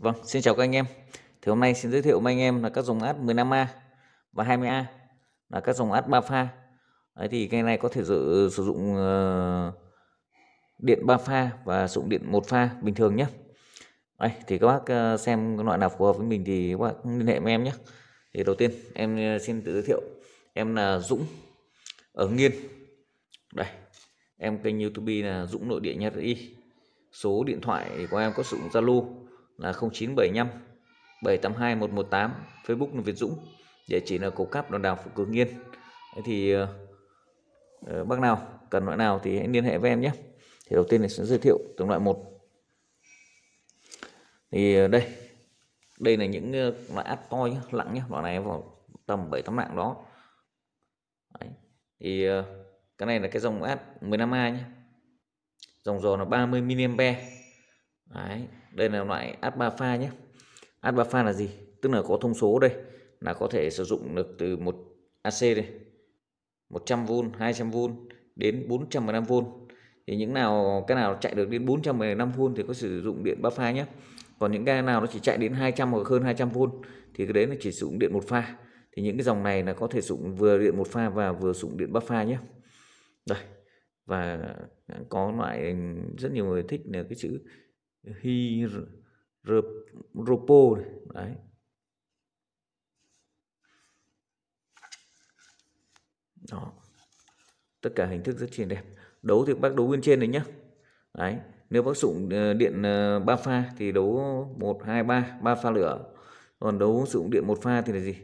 Vâng, xin chào các anh em. Thì hôm nay xin giới thiệu với anh em là các dòng át 15A và 20A là các dòng át 3 pha. Đấy thì cái này có thể dự, sử dụng ờ, điện 3 pha và sử dụng điện một pha bình thường nhé. Đấy, thì các bác ờ, xem loại nào phù hợp với mình thì các bác liên hệ với em nhé. Thì đầu tiên em ờ, xin tự giới thiệu. Em là Dũng ở Nghiên. Đây, em kênh YouTube là Dũng Nội địa nhất Y. Số điện thoại của em có sử dụng Zalo là 0975 782 118 Facebook là Việt Dũng địa chỉ là cục cáp đòn đảo phụ cường nghiên Thế thì uh, bác nào cần loại nào thì hãy liên hệ với em nhé thì đầu tiên này sẽ giới thiệu từng loại một thì uh, đây đây là những uh, loại át to lặng nhé loại này vào tầm 7 tấm lạng đó Đấy. thì cái này là cái dòng át 15A nhé dòng dò là 30 mAh Đấy đây là loại pha nhé pha là gì tức là có thông số đây là có thể sử dụng được từ một AC đây 100V 200V đến 415V thì những nào cái nào chạy được đến 415V thì có sử dụng điện ba pha nhé còn những cái nào nó chỉ chạy đến 200 hoặc hơn 200V thì cái đấy là chỉ sử dụng điện một pha thì những cái dòng này là có thể sử dụng vừa điện một pha và vừa sử dụng điện ba pha nhé đây và có loại rất nhiều người thích là cái chữ hydropo đấy đó tất cả hình thức rất là đẹp đấu thì bác đấu bên trên này nhá đấy nếu bác dụng ờ, điện 3 ờ, pha thì đấu 1 2 3 3 pha lửa còn đấu dụng điện một pha thì là gì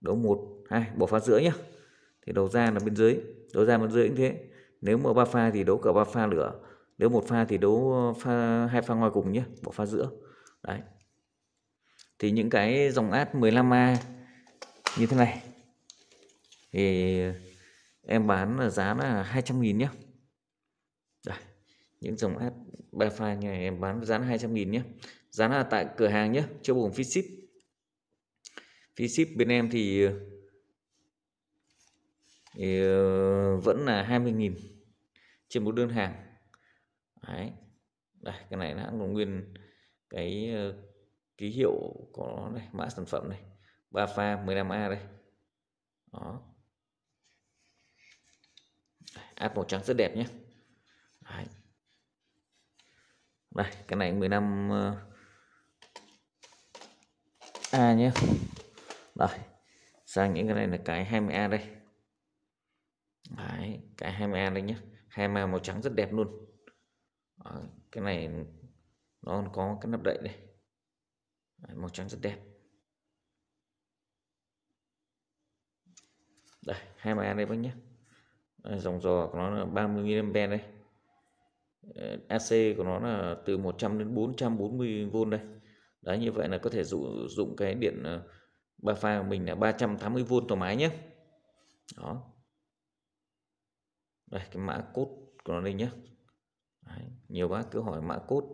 đấu 1 2 bỏ pha giữa nhá thì đầu ra là bên dưới đầu ra bên dưới cũng thế nếu mà ba pha thì đấu cả ba pha lửa nếu một pha thì đấu ờ, pha hai pha ngoài cùng nhé bỏ pha giữa đấy thì những cái dòng át 15A như thế này thì em bán là giá là 200 nghìn nhé Đấy. những dòng át 3 pha này em bán giá là 200 nghìn nhé giá là tại cửa hàng nhé chưa buồn phí ship phí ship bên em thì, ờ, thì ờ, vẫn là 20 nghìn trên một đơn hàng đấy đây cái này nó còn nguyên cái ờ, ký hiệu có này mã sản phẩm này ba pha 15A đây đó áp màu trắng rất đẹp nhé đấy. đây cái này 15 ờ, A nhé rồi sang những cái này là cái 20A đây đấy cái 20A đây nhé 20A màu trắng rất đẹp luôn đó, ờ, cái này nó có cái nắp đậy này Đấy, màu trắng rất đẹp đây hai bài đây bác nhé đây, ờ, dòng dò của nó là 30 mA đây ờ, AC của nó là từ 100 đến 440 V đây đấy như vậy là có thể dụ, dụng cái điện ba pha của mình là 380 V thoải mái nhé đó đây cái mã cốt của nó đây nhé đấy nhiều bác cứ hỏi mã cốt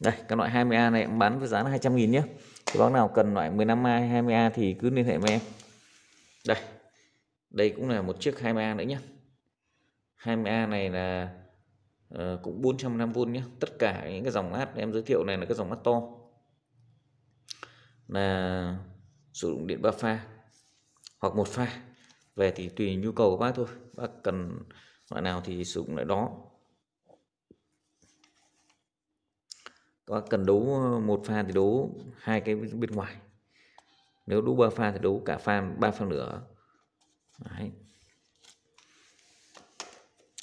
Đây, các loại 20A này em bán với giá là 200 nghìn nhé. Thì bác nào cần loại 15A, 20A thì cứ liên hệ với em. Đây. Đây cũng là một chiếc 20A nữa nhé. 20A này là uh, cũng 450V nhé. Tất cả những cái dòng mát em giới thiệu này là cái dòng mát to là sử dụng điện ba pha hoặc một pha về thì tùy nhu cầu của bác thôi bác cần loại nào thì sử dụng loại đó bác cần đấu ờ, một pha thì đấu hai cái bên ngoài nếu đấu ba pha thì đấu cả pha ba pha nữa Đấy.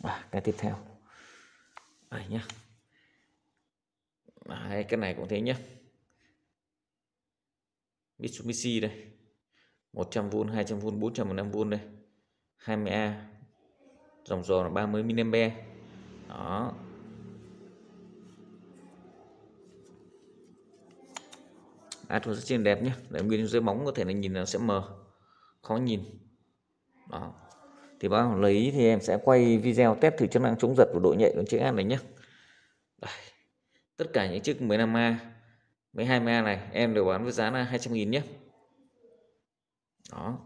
À, cái tiếp theo đây nhá Đấy, cái này cũng thế nhé Mitsubishi đây 100V 200V 415V đây 20A dòng dò là 30mA đó át à, rất trên đẹp nhé để nguyên dưới bóng có thể là nhìn là sẽ mờ khó nhìn đó thì bác lấy thì em sẽ quay video test thử chức năng chống giật của độ nhạy của chiếc ad này nhé Đây. tất cả những chiếc 15A 12 ma này em đều bán với giá là 200 nghìn nhé đó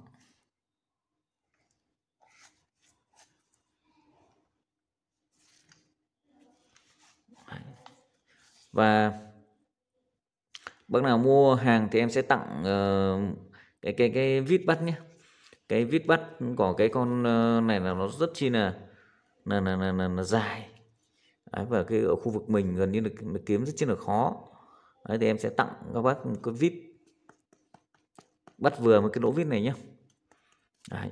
và bác nào mua hàng thì em sẽ tặng uh, cái cái cái vít bắt nhé cái vít bắt của cái con ờ, này là nó rất chi là là là là, là, là dài Đấy, và cái ở khu vực mình gần như là, là kiếm rất chi là khó đấy thì em sẽ tặng các bác một cái vip bắt vừa một cái lỗ vít này nhé đấy.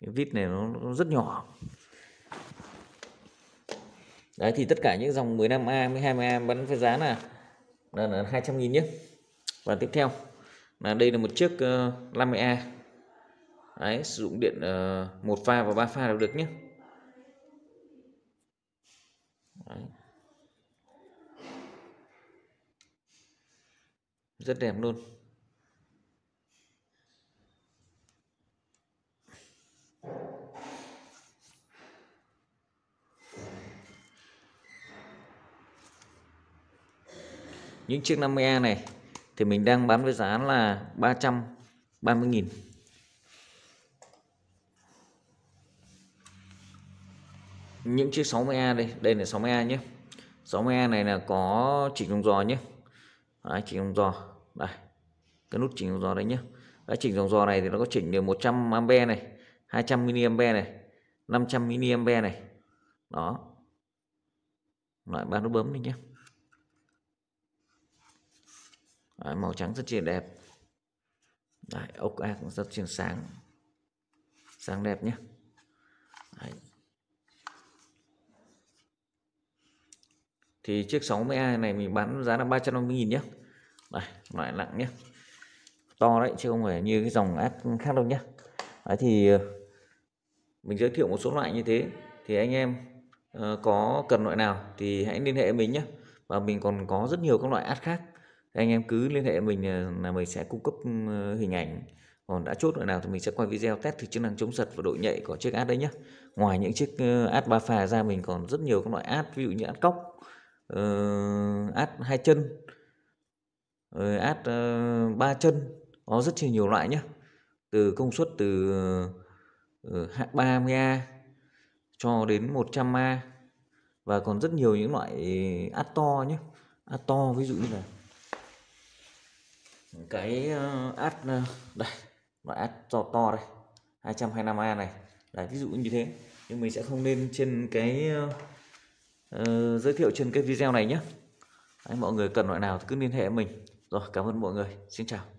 cái vít này nó, nó rất nhỏ đấy thì tất cả những dòng 15A 12A vẫn với giá là là, là 200 nghìn nhé và tiếp theo là đây là một chiếc uh, ờ, 50A đấy sử dụng điện uh, một pha và ba pha đều được nhé đấy. rất đẹp luôn những chiếc 50A này thì mình đang bán với giá là 330.000 những chiếc 60A đây đây là 60A nhé 60A này là có chỉnh đồng dò nhé Đấy, chỉnh đồng dò đây cái nút chỉnh dòng dò đấy nhá, đã chỉnh dòng dò này thì nó có chỉnh được 100 ampe này 200 mA này 500 mA này đó loại ba nút bấm đi nhé Đấy, màu trắng rất là đẹp Đấy, ốc A cũng rất là sáng sáng đẹp nhé Đấy. thì chiếc 60A này mình bán giá là 350.000 nhé đây, loại nặng nhé to đấy chứ không phải như cái dòng app khác đâu nhé đấy thì ờ, mình giới thiệu một số loại như thế thì anh em ờ, có cần loại nào thì hãy liên hệ mình nhé và mình còn có rất nhiều các loại ad khác anh em cứ liên hệ mình ờ, là mình sẽ cung cấp hình ảnh còn đã chốt loại nào thì mình sẽ quay video test thử chức năng chống giật và độ nhạy của chiếc ad đấy nhé ngoài những chiếc ad ba pha ra mình còn rất nhiều các loại ad ví dụ như ad cóc ad hai chân rồi át uh, ba chân có rất nhiều loại nhé từ công suất từ uh, ờ, 30A cho đến 100A và còn rất nhiều những loại át to nhé át to ví dụ như là cái át ờ, ờ, đây loại át to to đây 225A này đấy ví dụ như thế nhưng mình sẽ không lên trên cái uh, giới thiệu trên cái video này nhé đấy, mọi người cần loại nào thì cứ liên hệ mình rồi, cảm ơn mọi người. Xin chào.